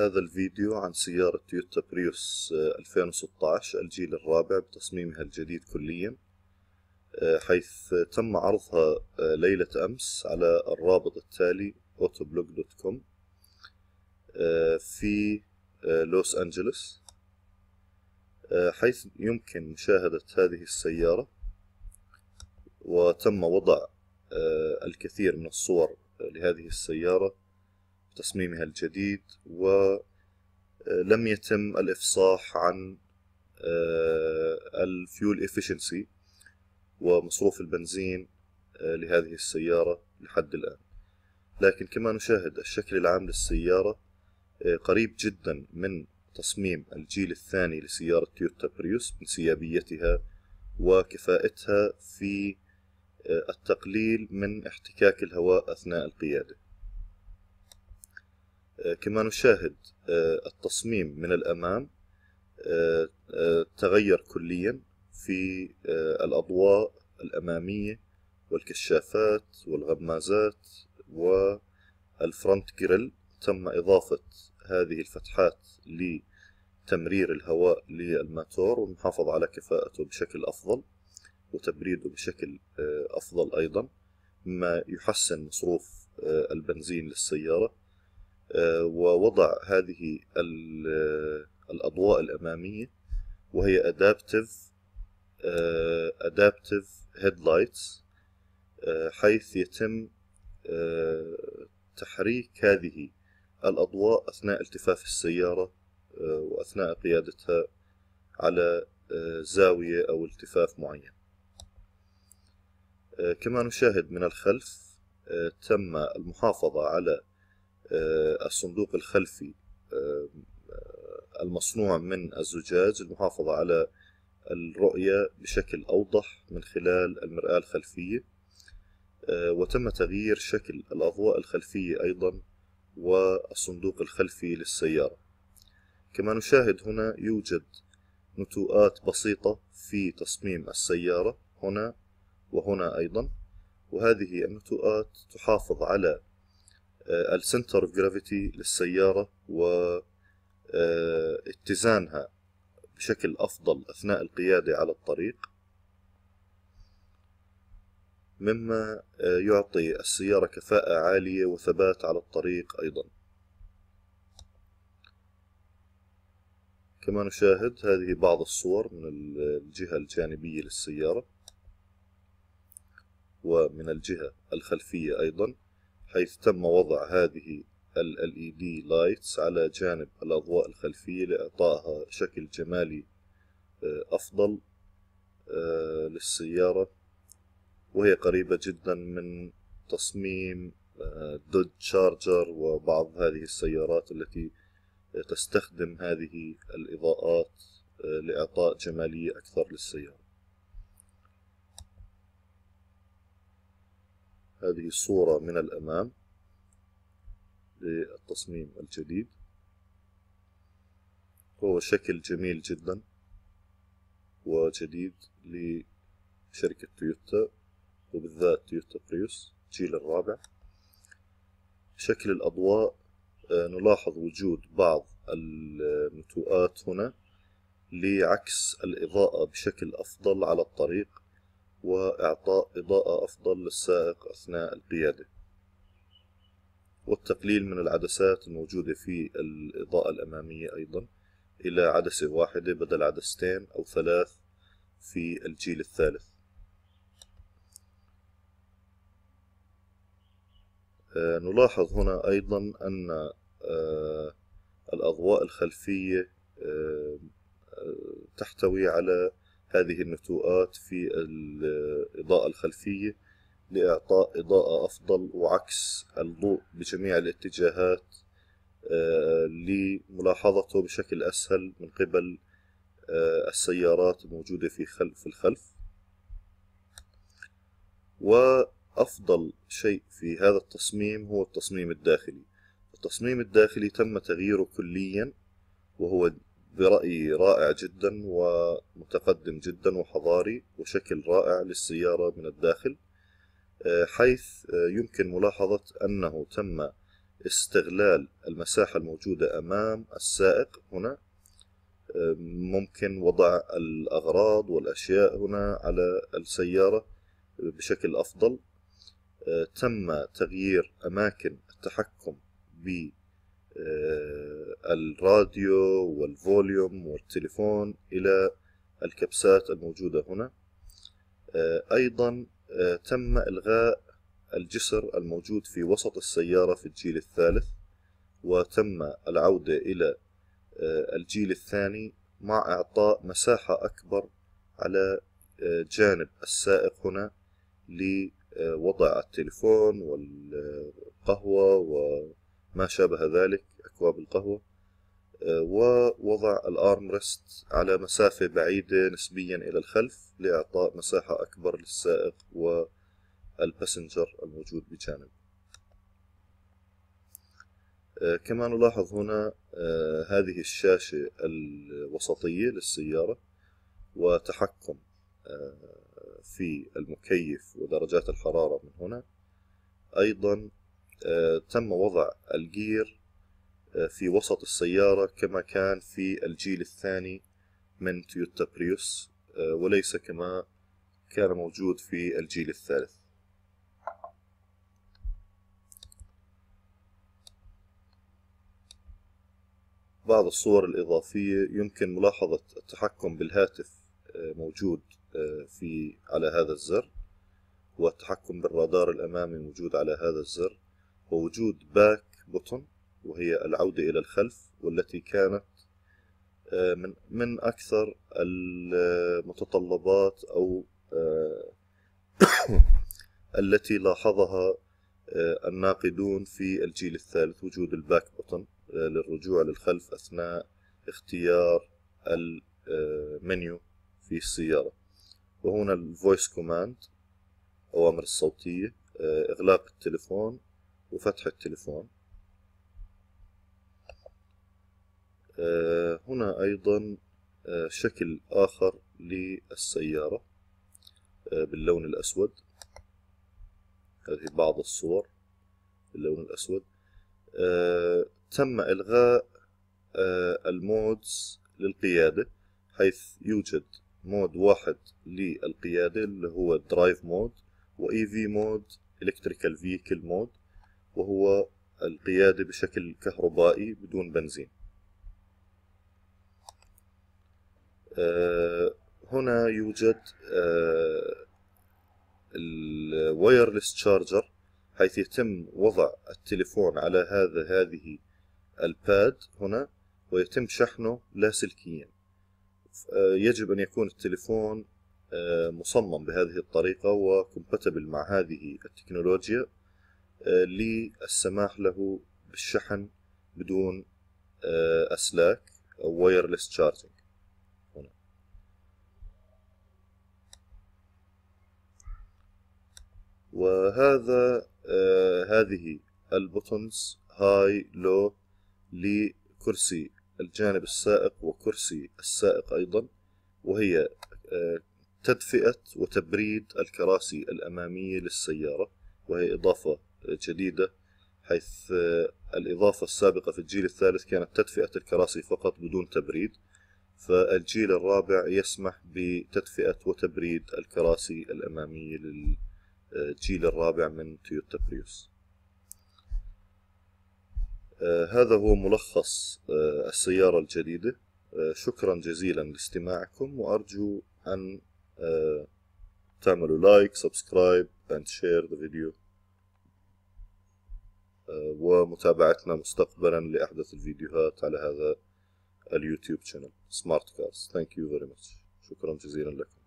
هذا الفيديو عن سيارة تويوتا بريوس 2016 آه، الجيل الرابع بتصميمها الجديد كليا آه، حيث تم عرضها آه، ليلة أمس على الرابط التالي autoblog.com في لوس أنجلوس حيث يمكن مشاهدة هذه السيارة وتم وضع الكثير من الصور لهذه السيارة تصميمها الجديد ولم آه، يتم الإفصاح عن آه، الفيول إفشنسي ومصروف البنزين آه، لهذه السيارة لحد الآن لكن كما نشاهد الشكل العام للسيارة قريب جدا من تصميم الجيل الثاني لسيارة تويوتا بريوس من سيابيتها وكفاءتها في التقليل من احتكاك الهواء أثناء القيادة آه، كما نشاهد آه، التصميم من الأمام آه، تغير كليا في الأضواء الأمامية والكشافات والغمازات والفرنت جريل تم إضافة هذه الفتحات لتمرير الهواء للماتور والمحافظة على كفاءته بشكل أفضل وتبريده بشكل أفضل أيضا مما يحسن مصروف البنزين للسيارة ووضع هذه الأضواء الأمامية وهي adaptive آه، adaptive headlights آه، حيث يتم آه، تحريك هذه الأضواء أثناء التفاف السيارة وأثناء قيادتها على زاوية أو التفاف معين كما نشاهد من الخلف تم المحافظة على آه، الصندوق الخلفي آه، آه، المصنوع من الزجاج المحافظة على الرؤية بشكل أوضح من خلال المرآة الخلفية وتم تغيير شكل الأضواء الخلفية أيضا والصندوق الخلفي للسيارة كما نشاهد هنا يوجد نتوءات بسيطة في تصميم السيارة هنا وهنا أيضا وهذه النتوءات تحافظ على السنتر اوف جرافيتي للسيارة واتزانها آه، بشكل أفضل أثناء القيادة على الطريق مما آه، يعطي السيارة كفاءة عالية وثبات على الطريق أيضا كما نشاهد هذه بعض الصور من الجهة الجانبية للسيارة ومن الجهة الخلفية أيضا حيث تم وضع هذه ال LED lights على جانب الأضواء الخلفية لإعطائها شكل جمالي آه، أفضل آه، للسيارة وهي قريبة جدا من تصميم دود آه، شارجر وبعض هذه السيارات التي تستخدم هذه الإضاءات لإعطاء جمالية أكثر للسيارة هذه الصورة من الأمام للتصميم الجديد هو شكل جميل جدا وجديد لشركة تويوتا وبالذات تويوتا بريوس الجيل الرابع شكل الأضواء آه، نلاحظ وجود بعض المتوءات هنا لعكس الإضاءة بشكل أفضل على الطريق وإعطاء إضاءة أفضل للسائق أثناء القيادة والتقليل من العدسات الموجودة في الإضاءة الأمامية أيضا إلى عدسة واحدة بدل عدستين أو ثلاث في الجيل الثالث آه، نلاحظ هنا أيضا أن آه، الأضواء الخلفية آه، تحتوي على هذه النتوءات في الإضاءة الخلفية لإعطاء إضاءة أفضل وعكس الضوء بجميع الاتجاهات آه، لملاحظته بشكل أسهل من قبل آه، السيارات الموجودة في خلف الخلف وأفضل شيء في هذا التصميم هو التصميم الداخلي التصميم الداخلي تم تغييره كليا وهو برأيي رائع جدا ومتقدم جدا وحضاري وشكل رائع للسيارة من الداخل آه، حيث آه، يمكن ملاحظة أنه تم استغلال المساحة الموجودة أمام السائق هنا آه، ممكن وضع الأغراض والأشياء هنا على السيارة بشكل أفضل تم تغيير أماكن التحكم الراديو والفوليوم والتليفون إلى الكبسات الموجودة هنا آه، أيضا آه، تم إلغاء الجسر الموجود في وسط السيارة في الجيل الثالث وتم العودة إلى آه، الجيل الثاني مع إعطاء مساحة أكبر على جانب السائق هنا لوضع التليفون والقهوة وما شابه ذلك أكواب القهوة ووضع الارم ريست على مسافة بعيدة نسبيا إلى الخلف لإعطاء مساحة أكبر للسائق والباسنجر الموجود بجانبه آه، كما نلاحظ هنا آه، هذه الشاشة الوسطية للسيارة وتحكم آه، في المكيف ودرجات الحرارة من هنا أيضا تم وضع الجير في وسط السيارة كما كان في الجيل الثاني من تويوتا بريوس آه، وليس كما كان موجود في الجيل الثالث بعض الصور الإضافية يمكن ملاحظة التحكم بالهاتف آه، موجود آه، في على هذا الزر والتحكم بالرادار الأمامي موجود على هذا الزر ووجود باك بوتون وهي العودة إلى الخلف والتي كانت آه، من من أكثر المتطلبات أو آه، التي لاحظها آه، الناقدون في الجيل الثالث وجود الباك بوتن للرجوع للخلف أثناء اختيار المنيو في السيارة وهنا الفويس كوماند أوامر الصوتية إغلاق التلفون وفتح التلفون آه، هنا أيضا آه، شكل آخر للسيارة آه، باللون الأسود هذه بعض الصور باللون الأسود تم إلغاء المودز للقيادة حيث يوجد مود واحد للقيادة اللي هو درايف مود وإي في e مود إلكتريكال فيكل مود وهو القيادة بشكل كهربائي بدون بنزين آه، هنا يوجد آه، الوايرلس تشارجر حيث يتم وضع التليفون على هذا هذه الباد هنا ويتم شحنه لاسلكيا آه، يجب أن يكون التليفون مصمم بهذه الطريقة وكومباتبل مع هذه التكنولوجيا للسماح له بالشحن بدون أسلاك أو وايرلس تشارجنج وهذا آه، هذه البوتونز هاي لو لكرسي الجانب السائق وكرسي السائق أيضا وهي آه، تدفئة وتبريد الكراسي الأمامية للسيارة وهي إضافة جديدة حيث آه، الإضافة السابقة في الجيل الثالث كانت تدفئة الكراسي فقط بدون تبريد فالجيل الرابع يسمح بتدفئة وتبريد الكراسي الأمامية للسيارة الجيل الرابع من تويوتا بريوس آه، هذا هو ملخص آه، السيارة الجديدة آه، شكرا جزيلا لاستماعكم وأرجو أن تعملوا لايك سبسكرايب and share the video ومتابعتنا مستقبلا لأحدث الفيديوهات على هذا اليوتيوب channel smart cars thank you very much شكرا جزيلا لكم